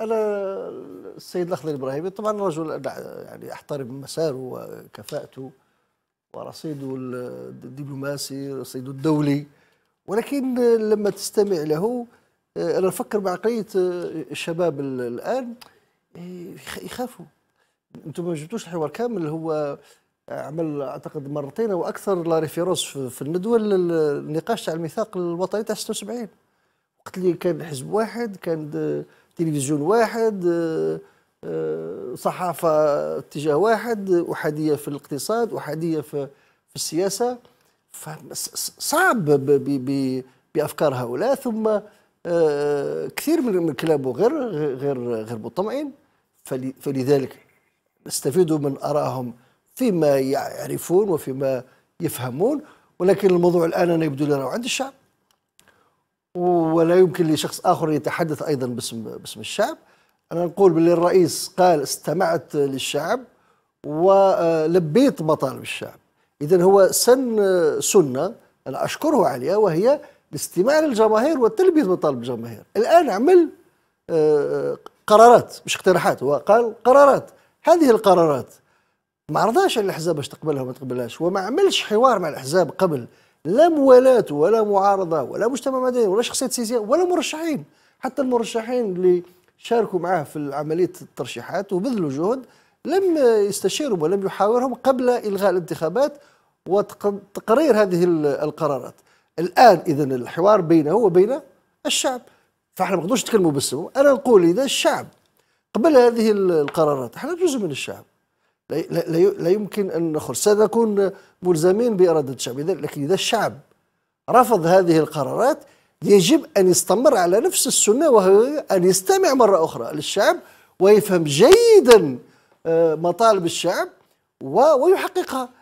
انا السيد الاخضر الابراهيمي طبعا رجل يعني احترم مساره وكفاءته ورصيده الدبلوماسي رصيده الدولي ولكن لما تستمع له انا نفكر بعقليه الشباب الان يخافوا انتم ما جبتوش الحوار كامل هو عمل اعتقد مرتين او اكثر لا ريفيرونس في الندوه النقاش تاع الميثاق الوطني تاع 76 وقت اللي كان حزب واحد كان تلفزيون واحد آه، آه، صحافة اتجاه واحد أحادية في الاقتصاد أحادية في السياسة صعب بأفكار هؤلاء ثم آه، كثير من كلابه غير غير غير مطمئن فلذلك نستفيد من أراهم فيما يعرفون وفيما يفهمون ولكن الموضوع الآن أنا يبدو لنا عند الشعب ولا يمكن لشخص آخر يتحدث أيضا باسم, باسم الشعب أنا نقول باللي الرئيس قال استمعت للشعب ولبيت مطالب الشعب إذا هو سن سنة أنا أشكره عليها وهي الاستماع للجماهير وتلبية مطالب الجماهير الآن عمل آه، قرارات مش اقتراحات هو قال قرارات هذه القرارات ما رضاش الاحزاب باش تقبلها وما تقبلهاش وما عملش حوار مع الاحزاب قبل لا موالاة ولا معارضة ولا مجتمع مدني ولا شخصية سياسية ولا مرشحين حتى المرشحين اللي شاركوا معاه في عملية الترشيحات وبذلوا جهد لم يستشيروا ولم يحاورهم قبل إلغاء الانتخابات وتقرير هذه القرارات الآن إذا الحوار بينه وبين الشعب فاحنا ما نقدروش نتكلموا باسمه أنا نقول إذا الشعب قبل هذه القرارات احنا جزء من الشعب لا يمكن أن نخرج سنكون ملزمين بإرادة الشعب لكن إذا الشعب رفض هذه القرارات يجب أن يستمر على نفس السنة وهو أن يستمع مرة أخرى للشعب ويفهم جيدا آه، مطالب الشعب ويحققها